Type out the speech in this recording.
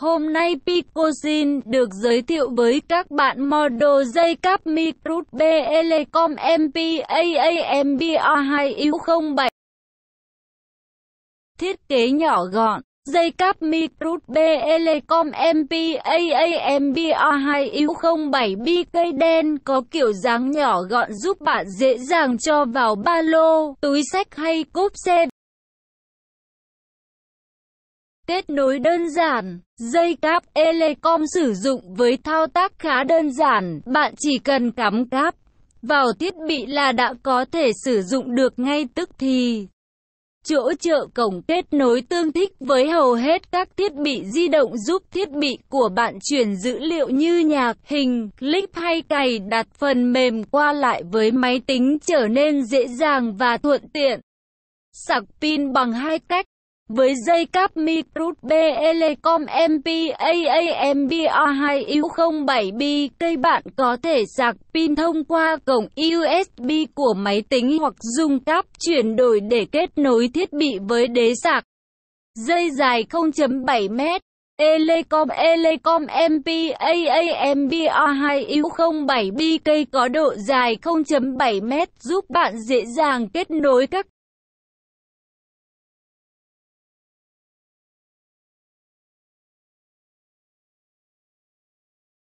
Hôm nay Picozin được giới thiệu với các bạn model dây cáp Micrut BLCOM MPAAMBA2U07. Thiết kế nhỏ gọn, dây cáp Micrut BLCOM MPAAMBA2U07 bi cây đen có kiểu dáng nhỏ gọn giúp bạn dễ dàng cho vào ba lô, túi sách hay cốp xe. Kết nối đơn giản, dây cáp Elecom sử dụng với thao tác khá đơn giản, bạn chỉ cần cắm cáp vào thiết bị là đã có thể sử dụng được ngay tức thì. Chỗ trợ cổng kết nối tương thích với hầu hết các thiết bị di động giúp thiết bị của bạn chuyển dữ liệu như nhạc, hình, clip hay cài đặt phần mềm qua lại với máy tính trở nên dễ dàng và thuận tiện. Sạc pin bằng hai cách. Với dây cáp Micrut Belecom MPAAMBR2U07B, cây bạn có thể sạc pin thông qua cổng USB của máy tính hoặc dùng cáp chuyển đổi để kết nối thiết bị với đế sạc. Dây dài 0.7 m Elecom Elecom MPAAMBR2U07B cây có độ dài 0.7 m giúp bạn dễ dàng kết nối các